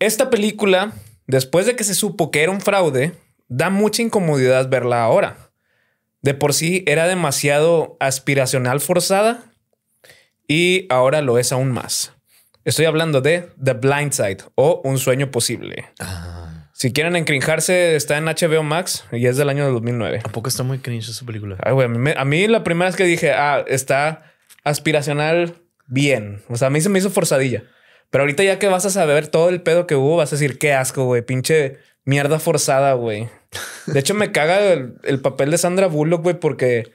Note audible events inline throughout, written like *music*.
Esta película, después de que se supo que era un fraude, da mucha incomodidad verla ahora. De por sí era demasiado aspiracional forzada y ahora lo es aún más. Estoy hablando de The Blind Side o Un sueño posible. Ah. Si quieren encrinjarse, está en HBO Max y es del año 2009. ¿A poco está muy cringe esa película? a, mí, la primera vez que dije, ah, está aspiracional bien. O sea, a mí se me hizo forzadilla. Pero ahorita ya que vas a saber todo el pedo que hubo, vas a decir, qué asco, güey, pinche mierda forzada, güey. De hecho, me caga el, papel de Sandra Bullock, güey, porque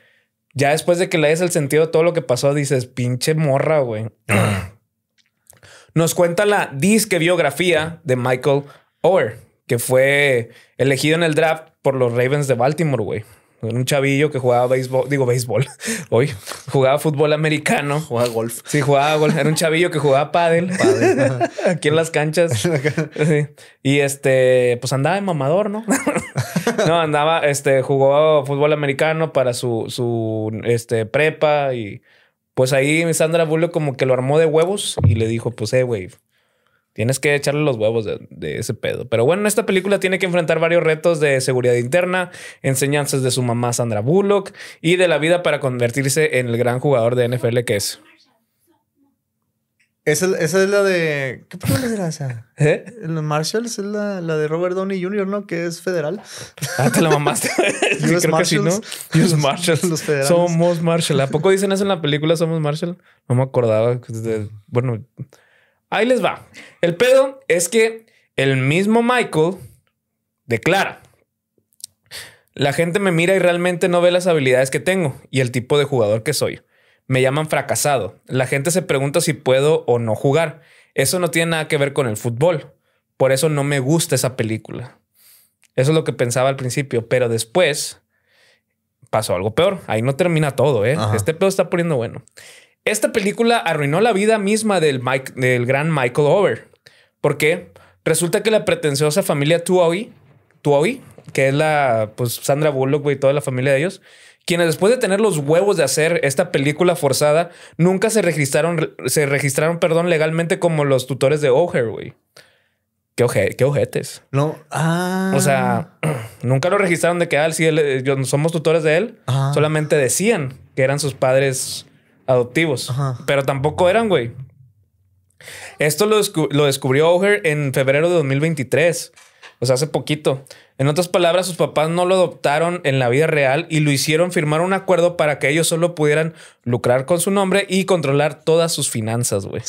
ya después de que lees el sentido de todo lo que pasó, dices, pinche morra, güey. Nos cuenta la disque biografía de Michael Ower, que fue elegido en el draft por los Ravens de Baltimore, güey un chavillo que jugaba béisbol, digo béisbol, *laughs* hoy jugaba fútbol americano. Jugaba golf. Sí, jugaba golf. Era un chavillo que jugaba pádel, *laughs* aquí en las canchas. *laughs* Y este, pues andaba en mamador, ¿no? no, andaba, este, jugó fútbol americano para su, su, este, prepa y pues ahí Sandra Bullock como que lo armó de huevos y le dijo, pues, eh, güey, Tienes que echarle los huevos de, ese pedo. Pero bueno, esta película tiene que enfrentar varios retos de seguridad interna, enseñanzas de su mamá Sandra Bullock y de la vida para convertirse en el gran jugador de NFL que es. Esa, es la de. ¿Qué película era esa? *laughs* ¿Eh? Los Marshalls es la, la, de Robert Downey Jr., ¿no? Que es federal. Ah, te la mamaste. *laughs* creo que ¿no? Los Marshalls. Los Somos Marshall. ¿A poco dicen eso en la película Somos Marshall? No me acordaba. Pues bueno. Ahí les va. El pedo es que el mismo Michael declara. La gente me mira y realmente no ve las habilidades que tengo y el tipo de jugador que soy. Me llaman fracasado. La gente se pregunta si puedo o no jugar. Eso no tiene nada que ver con el fútbol. Por eso no me gusta esa película. Eso es lo que pensaba al principio, pero después pasó algo peor. Ahí no termina todo, ¿eh? Este pedo está poniendo bueno. Esta película arruinó la vida misma del, Mike, del gran Michael Over. ¿Por qué? Resulta que la pretenciosa familia Tuohy, que es la pues, Sandra Bullock y toda la familia de ellos, quienes después de tener los huevos de hacer esta película forzada, nunca se registraron, se registraron, perdón, legalmente como los tutores de O'Hare, güey. Qué, ojetes. No. Ah. O sea, ah. *clears throat* nunca lo registraron de que ah, Si eh, somos tutores de él. Solamente decían que eran sus padres adoptivos. Pero tampoco eran, güey. Esto lo, descubrió Oger en febrero de 2023. O sea, hace poquito. En otras palabras, sus papás no lo adoptaron en la vida real y lo hicieron firmar un acuerdo para que ellos solo pudieran lucrar con su nombre y controlar todas sus finanzas, güey.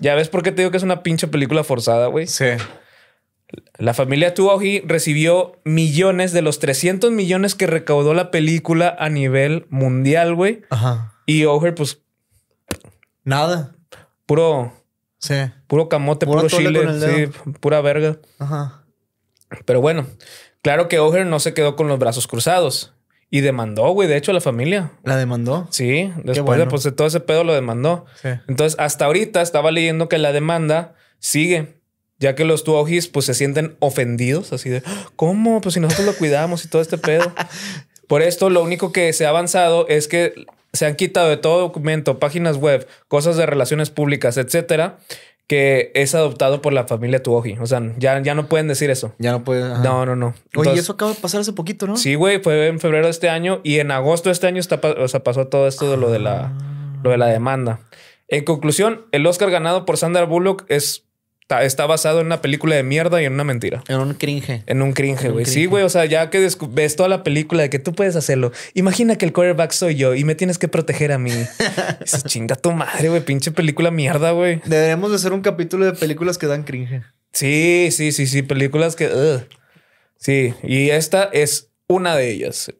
Ya ves por qué te digo que es una pinche película forzada, güey. Sí. La familia Tuohi recibió millones de los 300 millones que recaudó la película a nivel mundial, güey. Ajá. Y Oger, pues. Nada. Puro. Sí. Puro camote, puro, chile, sí, pura verga. Ajá. Pero bueno, claro que Oger no se quedó con los brazos cruzados. Y demandó, güey, de hecho, a la familia. ¿La demandó? Sí, después pues, de, todo ese pedo lo demandó. Sí. Entonces, hasta ahorita estaba leyendo que la demanda sigue, ya que los tuojis, pues, se sienten ofendidos, así de, ah, ¿cómo? Pues si nosotros lo cuidamos y todo este pedo. *laughs* Por esto, lo único que se ha avanzado es que se han quitado de todo documento, páginas web, cosas de relaciones públicas, etcétera, que es adoptado por la familia Tuoji. O sea, ya, ya no pueden decir eso. Ya no pueden. No, no, no. Oye, eso acaba de pasar hace poquito, ¿no? Sí, güey, fue en febrero de este año y en agosto de este año está, pasó todo esto de lo de la, lo de la demanda. En conclusión, el Oscar ganado por Sandra Bullock es Está, basado en una película de mierda y en una mentira. En un cringe. En un cringe, güey. Sí, güey. O sea, ya que ves toda la película de que tú puedes hacerlo. Imagina que el quarterback soy yo y me tienes que proteger a mí. *laughs* chinga tu madre, güey. Pinche película mierda, güey. Deberíamos de hacer un capítulo de películas que dan cringe. Sí, sí, sí, sí. Películas que... Sí. Y esta es una de ellas.